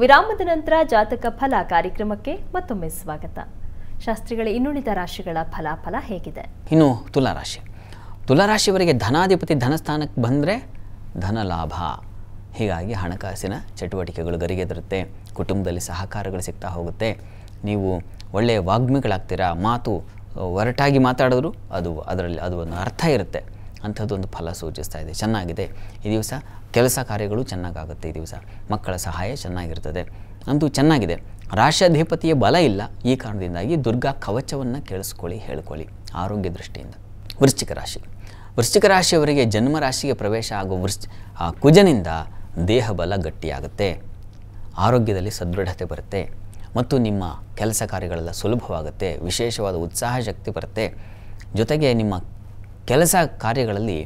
ವಿರಾಮದ ನಂತರ ಜಾತಕ ಫಲ ಕಾರ್ಯಕ್ರಮಕ್ಕೆ ಮತ್ತೊಮ್ಮೆ ಸ್ವಾಗತ ಶಾಸ್ತ್ರಿಗಳ ಇನ್ನುಳಿದ ರಾಶಿಗಳ ಫಲಾಫಲ ಹೇಗಿದೆ ಇನ್ನು ತುಲಾರಾಶಿ ತುಲಾರಾಶಿಯವರಿಗೆ ಧನಾಧಿಪತಿ ಧನಸ್ಥಾನಕ್ಕೆ ಬಂದರೆ ಧನ ಲಾಭ ಹೀಗಾಗಿ ಹಣಕಾಸಿನ ಚಟುವಟಿಕೆಗಳು ಗರಿಗೆದರುತ್ತೆ ಕುಟುಂಬದಲ್ಲಿ ಸಹಕಾರಗಳು ಸಿಗ್ತಾ ಹೋಗುತ್ತೆ ನೀವು ಒಳ್ಳೆಯ ವಾಗ್ಮಿಗಳಾಗ್ತೀರಾ ಮಾತು ಒರಟಾಗಿ ಮಾತಾಡಿದ್ರು ಅದು ಅದರಲ್ಲಿ ಅದು ಒಂದು ಅರ್ಥ ಇರುತ್ತೆ ಅಂಥದ್ದೊಂದು ಫಲ ಸೂಚಿಸ್ತಾ ಇದೆ ಚೆನ್ನಾಗಿದೆ ಈ ದಿವಸ ಕೆಲಸ ಕಾರ್ಯಗಳು ಚೆನ್ನಾಗಾಗುತ್ತೆ ಈ ದಿವಸ ಮಕ್ಕಳ ಸಹಾಯ ಚೆನ್ನಾಗಿರ್ತದೆ ಅಂತೂ ಚೆನ್ನಾಗಿದೆ ರಾಷ್ಟ್ರಾಧಿಪತಿಯ ಬಲ ಇಲ್ಲ ಈ ಕಾರಣದಿಂದಾಗಿ ದುರ್ಗಾ ಕವಚವನ್ನು ಕೇಳಿಸ್ಕೊಳ್ಳಿ ಹೇಳ್ಕೊಳ್ಳಿ ಆರೋಗ್ಯ ದೃಷ್ಟಿಯಿಂದ ವೃಶ್ಚಿಕ ರಾಶಿ ವೃಶ್ಚಿಕ ರಾಶಿಯವರಿಗೆ ಜನ್ಮ ರಾಶಿಗೆ ಪ್ರವೇಶ ಆಗುವ ಆ ಕುಜನಿಂದ ದೇಹ ಬಲ ಗಟ್ಟಿಯಾಗುತ್ತೆ ಆರೋಗ್ಯದಲ್ಲಿ ಸದೃಢತೆ ಬರುತ್ತೆ ಮತ್ತು ನಿಮ್ಮ ಕೆಲಸ ಕಾರ್ಯಗಳೆಲ್ಲ ಸುಲಭವಾಗುತ್ತೆ ವಿಶೇಷವಾದ ಉತ್ಸಾಹ ಶಕ್ತಿ ಬರುತ್ತೆ ಜೊತೆಗೆ ನಿಮ್ಮ ಕೆಲಸ ಕಾರ್ಯಗಳಲ್ಲಿ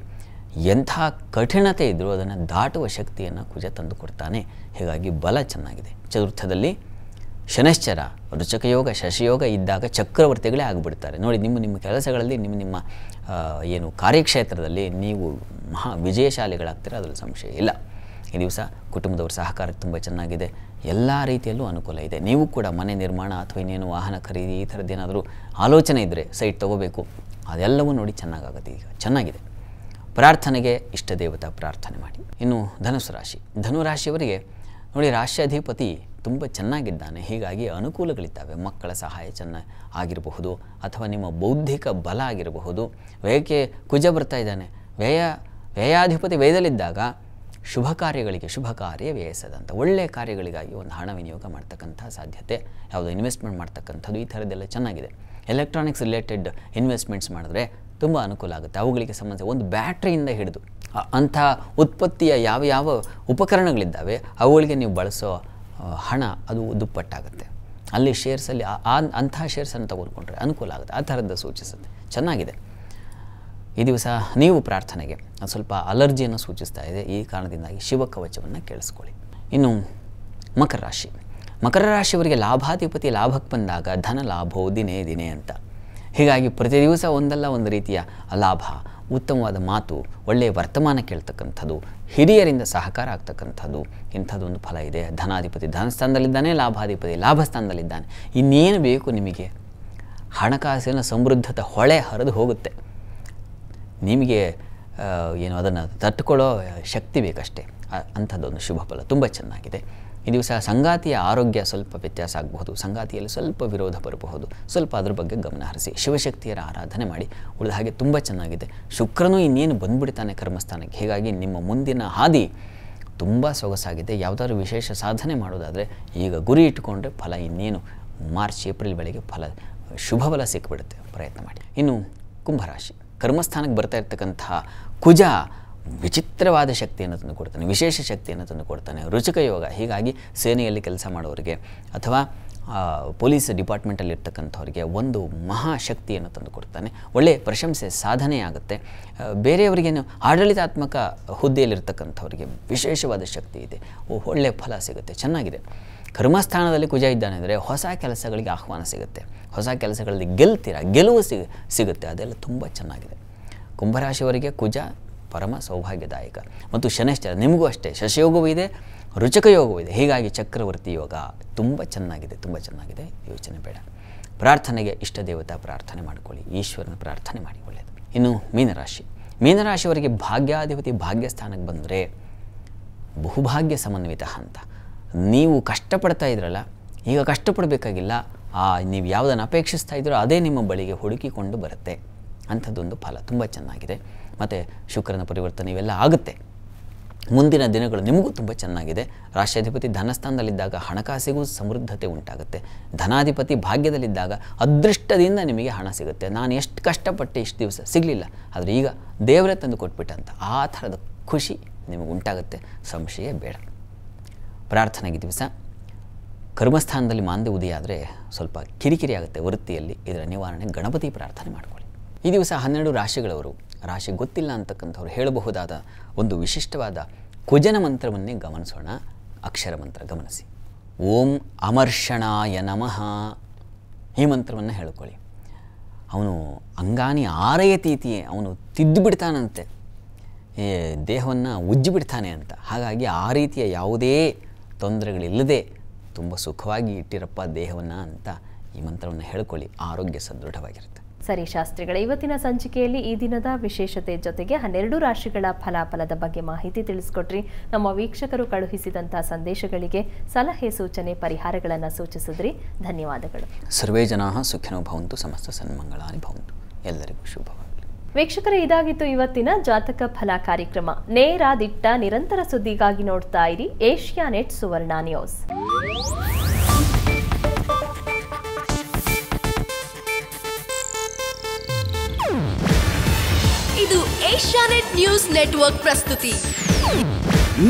ಎಂಥ ಕಠಿಣತೆ ಇದ್ದರೂ ಅದನ್ನು ದಾಟುವ ಶಕ್ತಿಯನ್ನು ಕುಜ ಕೊಡ್ತಾನೆ ಹೀಗಾಗಿ ಬಲ ಚೆನ್ನಾಗಿದೆ ಚತುರ್ಥದಲ್ಲಿ ಶನಶ್ಚರ ರುಚಕಯೋಗ ಶಶಯೋಗ ಇದ್ದಾಗ ಚಕ್ರವರ್ತಿಗಳೇ ಆಗಿಬಿಡ್ತಾರೆ ನೋಡಿ ನಿಮ್ಮ ನಿಮ್ಮ ಕೆಲಸಗಳಲ್ಲಿ ನಿಮ್ಮ ನಿಮ್ಮ ಏನು ಕಾರ್ಯಕ್ಷೇತ್ರದಲ್ಲಿ ನೀವು ಮಹಾ ವಿಜಯಶಾಲಿಗಳಾಗ್ತೀರ ಅದರಲ್ಲಿ ಸಂಶಯ ಇಲ್ಲ ಈ ದಿವಸ ಕುಟುಂಬದವ್ರ ಸಹಕಾರ ತುಂಬ ಚೆನ್ನಾಗಿದೆ ಎಲ್ಲ ರೀತಿಯಲ್ಲೂ ಅನುಕೂಲ ಇದೆ ನೀವು ಕೂಡ ಮನೆ ನಿರ್ಮಾಣ ಅಥವಾ ಇನ್ನೇನು ವಾಹನ ಖರೀದಿ ಈ ಥರದ್ದೇನಾದರೂ ಆಲೋಚನೆ ಇದ್ದರೆ ಸೈಟ್ ತೊಗೋಬೇಕು ಅದೆಲ್ಲವೂ ನೋಡಿ ಚೆನ್ನಾಗಾಗುತ್ತೆ ಈಗ ಚೆನ್ನಾಗಿದೆ ಪ್ರಾರ್ಥನೆಗೆ ಇಷ್ಟ ದೇವತಾ ಪ್ರಾರ್ಥನೆ ಮಾಡಿ ಇನ್ನು ಧನುಸು ರಾಶಿ ಧನುರಾಶಿಯವರಿಗೆ ನೋಡಿ ರಾಶ್ಯಾಧಿಪತಿ ತುಂಬ ಚೆನ್ನಾಗಿದ್ದಾನೆ ಹೀಗಾಗಿ ಅನುಕೂಲಗಳಿದ್ದಾವೆ ಮಕ್ಕಳ ಸಹಾಯ ಚೆನ್ನ ಆಗಿರಬಹುದು ಅಥವಾ ನಿಮ್ಮ ಬೌದ್ಧಿಕ ಬಲ ಆಗಿರಬಹುದು ವ್ಯಯಕ್ಕೆ ಕುಜ ಬರ್ತಾ ಇದ್ದಾನೆ ವ್ಯಯ ವ್ಯಯಾಧಿಪತಿ ವ್ಯಯದಲ್ಲಿದ್ದಾಗ ಶುಭ ಕಾರ್ಯಗಳಿಗೆ ಶುಭ ಕಾರ್ಯ ವ್ಯಯಸದಂಥ ಒಳ್ಳೆಯ ಕಾರ್ಯಗಳಿಗಾಗಿ ಒಂದು ಹಣ ವಿನಿಯೋಗ ಮಾಡ್ತಕ್ಕಂಥ ಸಾಧ್ಯತೆ ಯಾವುದೋ ಇನ್ವೆಸ್ಟ್ಮೆಂಟ್ ಮಾಡ್ತಕ್ಕಂಥದ್ದು ಈ ಥರದ್ದೆಲ್ಲ ಚೆನ್ನಾಗಿದೆ ಎಲೆಕ್ಟ್ರಾನಿಕ್ಸ್ ರಿಲೇಟೆಡ್ ಇನ್ವೆಸ್ಟ್ಮೆಂಟ್ಸ್ ಮಾಡಿದ್ರೆ ತುಂಬ ಅನುಕೂಲ ಆಗುತ್ತೆ ಅವುಗಳಿಗೆ ಸಂಬಂಧ ಒಂದು ಬ್ಯಾಟ್ರಿಯಿಂದ ಹಿಡಿದು ಅಂಥ ಉತ್ಪತ್ತಿಯ ಯಾವ ಯಾವ ಉಪಕರಣಗಳಿದ್ದಾವೆ ಅವುಗಳಿಗೆ ನೀವು ಬಳಸೋ ಹಣ ಅದು ದುಪ್ಪಟ್ಟಾಗುತ್ತೆ ಅಲ್ಲಿ ಶೇರ್ಸಲ್ಲಿ ಅಂಥ ಶೇರ್ಸನ್ನು ತೆಗೆದುಕೊಂಡ್ರೆ ಅನುಕೂಲ ಆಗುತ್ತೆ ಆ ಥರದ್ದು ಸೂಚಿಸುತ್ತೆ ಚೆನ್ನಾಗಿದೆ ಈ ದಿವಸ ನೀವು ಪ್ರಾರ್ಥನೆಗೆ ಸ್ವಲ್ಪ ಅಲರ್ಜಿಯನ್ನು ಸೂಚಿಸ್ತಾ ಇದೆ ಈ ಕಾರಣದಿಂದಾಗಿ ಶಿವಕವಚವನ್ನು ಕೇಳಿಸ್ಕೊಳ್ಳಿ ಇನ್ನು ಮಕರ ರಾಶಿ ಮಕರ ರಾಶಿಯವರಿಗೆ ಲಾಭಾಧಿಪತಿ ಲಾಭಕ್ಕೆ ಬಂದಾಗ ಧನ ಲಾಭವು ದಿನೇ ದಿನೇ ಅಂತ ಹೀಗಾಗಿ ಪ್ರತಿ ದಿವಸ ಒಂದಲ್ಲ ಒಂದು ರೀತಿಯ ಲಾಭ ಉತ್ತಮವಾದ ಮಾತು ಒಳ್ಳೆಯ ವರ್ತಮಾನ ಕೇಳ್ತಕ್ಕಂಥದ್ದು ಹಿರಿಯರಿಂದ ಸಹಕಾರ ಆಗ್ತಕ್ಕಂಥದ್ದು ಇಂಥದ್ದೊಂದು ಫಲ ಇದೆ ಧನಾಧಿಪತಿ ಧನಸ್ಥಾನದಲ್ಲಿದ್ದಾನೆ ಲಾಭಾಧಿಪತಿ ಸ್ಥಾನದಲ್ಲಿದ್ದಾನೆ ಇನ್ನೇನು ಬೇಕು ನಿಮಗೆ ಹಣಕಾಸಿನ ಸಮೃದ್ಧತೆ ಹೊಳೆ ಹರಿದು ಹೋಗುತ್ತೆ ನಿಮಗೆ ಏನು ಅದನ್ನು ತಟ್ಟುಕೊಳ್ಳೋ ಶಕ್ತಿ ಬೇಕಷ್ಟೇ ಅಂಥದ್ದೊಂದು ಶುಭ ಫಲ ತುಂಬ ಚೆನ್ನಾಗಿದೆ ಈ ದಿವಸ ಸಂಗಾತಿಯ ಆರೋಗ್ಯ ಸ್ವಲ್ಪ ವ್ಯತ್ಯಾಸ ಆಗಬಹುದು ಸಂಗಾತಿಯಲ್ಲಿ ಸ್ವಲ್ಪ ವಿರೋಧ ಬರಬಹುದು ಸ್ವಲ್ಪ ಅದ್ರ ಬಗ್ಗೆ ಗಮನ ಹರಿಸಿ ಶಿವಶಕ್ತಿಯರ ಆರಾಧನೆ ಮಾಡಿ ಉಳಿದ ಹಾಗೆ ತುಂಬ ಚೆನ್ನಾಗಿದೆ ಶುಕ್ರನು ಇನ್ನೇನು ಬಂದ್ಬಿಡ್ತಾನೆ ಕರ್ಮಸ್ಥಾನಕ್ಕೆ ಹೀಗಾಗಿ ನಿಮ್ಮ ಮುಂದಿನ ಹಾದಿ ತುಂಬ ಸೊಗಸಾಗಿದೆ ಯಾವುದಾದ್ರೂ ವಿಶೇಷ ಸಾಧನೆ ಮಾಡೋದಾದರೆ ಈಗ ಗುರಿ ಇಟ್ಟುಕೊಂಡ್ರೆ ಫಲ ಇನ್ನೇನು ಮಾರ್ಚ್ ಏಪ್ರಿಲ್ ಬೆಳೆಗೆ ಫಲ ಶುಭ ಫಲ ಸಿಕ್ಕಿಬಿಡುತ್ತೆ ಪ್ರಯತ್ನ ಮಾಡಿ ಇನ್ನು ಕುಂಭರಾಶಿ ಕರ್ಮಸ್ಥಾನಕ್ಕೆ ಬರ್ತಾ ಇರ್ತಕ್ಕಂತಹ ಕುಜ ವಿಚಿತ್ರವಾದ ಶಕ್ತಿಯನ್ನು ತಂದು ಕೊಡ್ತಾನೆ ವಿಶೇಷ ಶಕ್ತಿಯನ್ನು ತಂದು ಕೊಡ್ತಾನೆ ರುಚಕ ಯೋಗ ಹೀಗಾಗಿ ಸೇನೆಯಲ್ಲಿ ಕೆಲಸ ಮಾಡೋರಿಗೆ ಅಥವಾ ಪೊಲೀಸ್ ಡಿಪಾರ್ಟ್ಮೆಂಟಲ್ಲಿ ಇರ್ತಕ್ಕಂಥವ್ರಿಗೆ ಒಂದು ಮಹಾಶಕ್ತಿಯನ್ನು ತಂದು ಕೊಡ್ತಾನೆ ಒಳ್ಳೆಯ ಪ್ರಶಂಸೆ ಸಾಧನೆ ಆಗುತ್ತೆ ಬೇರೆಯವರಿಗೇನು ಆಡಳಿತಾತ್ಮಕ ಹುದ್ದೆಯಲ್ಲಿರ್ತಕ್ಕಂಥವ್ರಿಗೆ ವಿಶೇಷವಾದ ಶಕ್ತಿ ಇದೆ ಒಳ್ಳೆಯ ಫಲ ಸಿಗುತ್ತೆ ಚೆನ್ನಾಗಿದೆ ಕರ್ಮಸ್ಥಾನದಲ್ಲಿ ಕುಜ ಇದ್ದಾನೆ ಅಂದರೆ ಹೊಸ ಕೆಲಸಗಳಿಗೆ ಆಹ್ವಾನ ಸಿಗುತ್ತೆ ಹೊಸ ಕೆಲಸಗಳಲ್ಲಿ ಗೆಲ್ತೀರ ಗೆಲುವು ಸಿಗುತ್ತೆ ಅದೆಲ್ಲ ತುಂಬ ಚೆನ್ನಾಗಿದೆ ಕುಂಭರಾಶಿಯವರಿಗೆ ಕುಜ ಪರಮ ಸೌಭಾಗ್ಯದಾಯಕ ಮತ್ತು ಶನೈಶ್ಚರ ನಿಮಗೂ ಅಷ್ಟೇ ಶಶಯೋಗವೂ ಇದೆ ರುಚಕ ಯೋಗವೂ ಇದೆ ಹೀಗಾಗಿ ಚಕ್ರವರ್ತಿ ಯೋಗ ತುಂಬ ಚೆನ್ನಾಗಿದೆ ತುಂಬ ಚೆನ್ನಾಗಿದೆ ಯೋಚನೆ ಬೇಡ ಪ್ರಾರ್ಥನೆಗೆ ಇಷ್ಟ ದೇವತಾ ಪ್ರಾರ್ಥನೆ ಮಾಡಿಕೊಳ್ಳಿ ಈಶ್ವರನ ಪ್ರಾರ್ಥನೆ ಮಾಡಿ ಒಳ್ಳೆಯದು ಇನ್ನು ಮೀನರಾಶಿ ಮೀನರಾಶಿಯವರಿಗೆ ಭಾಗ್ಯಾಧಿಪತಿ ಭಾಗ್ಯಸ್ಥಾನಕ್ಕೆ ಬಂದರೆ ಬಹುಭಾಗ್ಯ ಸಮನ್ವಿತ ಅಂತ ನೀವು ಕಷ್ಟಪಡ್ತಾ ಇದ್ರಲ್ಲ ಈಗ ಕಷ್ಟಪಡಬೇಕಾಗಿಲ್ಲ ಆ ನೀವು ಯಾವುದನ್ನು ಅಪೇಕ್ಷಿಸ್ತಾ ಇದ್ದರೂ ಅದೇ ನಿಮ್ಮ ಬಳಿಗೆ ಹುಡುಕಿಕೊಂಡು ಬರುತ್ತೆ ಅಂಥದ್ದೊಂದು ಫಲ ತುಂಬ ಚೆನ್ನಾಗಿದೆ ಮತ್ತು ಶುಕ್ರನ ಪರಿವರ್ತನೆ ಇವೆಲ್ಲ ಆಗುತ್ತೆ ಮುಂದಿನ ದಿನಗಳು ನಿಮಗೂ ತುಂಬ ಚೆನ್ನಾಗಿದೆ ರಾಷ್ಟ್ರಾಧಿಪತಿ ಧನಸ್ಥಾನದಲ್ಲಿದ್ದಾಗ ಹಣಕಾಸಿಗೂ ಸಮೃದ್ಧತೆ ಉಂಟಾಗುತ್ತೆ ಧನಾಧಿಪತಿ ಭಾಗ್ಯದಲ್ಲಿದ್ದಾಗ ಅದೃಷ್ಟದಿಂದ ನಿಮಗೆ ಹಣ ಸಿಗುತ್ತೆ ನಾನು ಎಷ್ಟು ಕಷ್ಟಪಟ್ಟು ಇಷ್ಟು ದಿವಸ ಸಿಗಲಿಲ್ಲ ಆದರೆ ಈಗ ದೇವರೇ ತಂದು ಕೊಟ್ಬಿಟ್ಟಂತ ಆ ಥರದ ಖುಷಿ ನಿಮಗೆ ಉಂಟಾಗುತ್ತೆ ಸಂಶಯ ಬೇಡ ಪ್ರಾರ್ಥನೆಗೆ ದಿವಸ ಕರ್ಮಸ್ಥಾನದಲ್ಲಿ ಮಾಂದೆ ಆದರೆ ಸ್ವಲ್ಪ ಕಿರಿಕಿರಿ ಆಗುತ್ತೆ ವೃತ್ತಿಯಲ್ಲಿ ಇದರ ನಿವಾರಣೆ ಗಣಪತಿ ಪ್ರಾರ್ಥನೆ ಮಾಡ್ಕೊಳ್ಳಿ ಈ ದಿವಸ ಹನ್ನೆರಡು ರಾಶಿಗಳವರು ರಾಶಿ ಗೊತ್ತಿಲ್ಲ ಅಂತಕ್ಕಂಥವ್ರು ಹೇಳಬಹುದಾದ ಒಂದು ವಿಶಿಷ್ಟವಾದ ಕುಜನ ಮಂತ್ರವನ್ನೇ ಗಮನಿಸೋಣ ಅಕ್ಷರ ಮಂತ್ರ ಗಮನಿಸಿ ಓಂ ಅಮರ್ಷಣಾಯ ನಮಃ ಈ ಮಂತ್ರವನ್ನು ಹೇಳ್ಕೊಳ್ಳಿ ಅವನು ಅಂಗಾನಿ ತೀತಿಯೇ ಅವನು ತಿದ್ದುಬಿಡ್ತಾನಂತೆ ದೇಹವನ್ನು ಉಜ್ಜಿಬಿಡ್ತಾನೆ ಅಂತ ಹಾಗಾಗಿ ಆ ರೀತಿಯ ಯಾವುದೇ ತೊಂದರೆಗಳಿಲ್ಲದೆ ತುಂಬ ಸುಖವಾಗಿ ಇಟ್ಟಿರಪ್ಪ ದೇಹವನ್ನು ಅಂತ ಈ ಮಂತ್ರವನ್ನು ಹೇಳ್ಕೊಳ್ಳಿ ಆರೋಗ್ಯ ಸದೃಢವಾಗಿರುತ್ತೆ ಸರಿ ಶಾಸ್ತ್ರಿಗಳ ಇವತ್ತಿನ ಸಂಚಿಕೆಯಲ್ಲಿ ಈ ದಿನದ ವಿಶೇಷತೆ ಜೊತೆಗೆ ಹನ್ನೆರಡು ರಾಶಿಗಳ ಫಲಾಫಲದ ಬಗ್ಗೆ ಮಾಹಿತಿ ತಿಳಿಸ್ಕೊಟ್ರಿ ನಮ್ಮ ವೀಕ್ಷಕರು ಕಳುಹಿಸಿದಂತಹ ಸಂದೇಶಗಳಿಗೆ ಸಲಹೆ ಸೂಚನೆ ಪರಿಹಾರಗಳನ್ನು ಸೂಚಿಸಿದ್ರಿ ಧನ್ಯವಾದಗಳು ಸರ್ವೇ ಜನಾ ಸುಖಿನೋ ಭವಂತು ಸಮಸ್ತ ಸನ್ಮಂಗಳಾನಿ ಭವಂತು ಎಲ್ಲರಿಗೂ ಶುಭವಾಗಿ ವೀಕ್ಷಕರ ಇದಾಗಿತ್ತು ಇವತ್ತಿನ ಜಾತಕ ಫಲ ಕಾರ್ಯಕ್ರಮ ನೇರ ದಿಟ್ಟ ನಿರಂತರ ಸುದ್ದಿಗಾಗಿ ನೋಡ್ತಾ ಇರಿ ಏಷ್ಯಾ ನೆಟ್ ಸುವರ್ಣ ನ್ಯೂಸ್ ಇದು ಏಷ್ಯಾ ನೆಟ್ ನ್ಯೂಸ್ ನೆಟ್ವರ್ಕ್ ಪ್ರಸ್ತುತಿ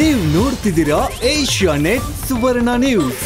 ನೀವು ನೋಡ್ತಿದ್ದೀರಾ ಏಷ್ಯಾ ನೆಟ್ ಸುವರ್ಣ ನ್ಯೂಸ್